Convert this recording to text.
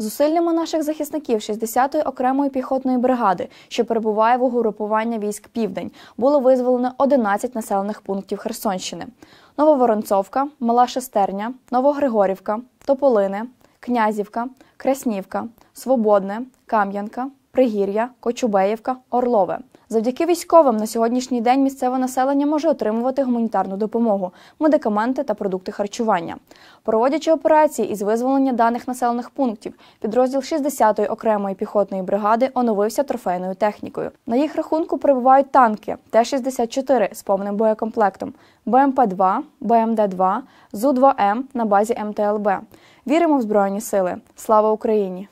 Зусиллями наших захисників 60-ї окремої піхотної бригади, що перебуває в угрупування військ Південь, було визволено 11 населених пунктів Херсонщини: Нововоронцовка, Мала Шестерня, Новогригорівка, Тополине, Князівка, Краснівка, Свободне, Кам'янка, Пригір'я, Кочубеївка, Орлове. Завдяки військовим на сьогоднішній день місцеве населення може отримувати гуманітарну допомогу, медикаменти та продукти харчування. Проводячи операції із визволення даних населених пунктів, підрозділ 60-ї окремої піхотної бригади оновився трофейною технікою. На їх рахунку прибувають танки Т-64 з повним боєкомплектом, БМП-2, БМД-2, Зу-2М на базі МТЛБ. Віримо в Збройні сили. Слава Україні!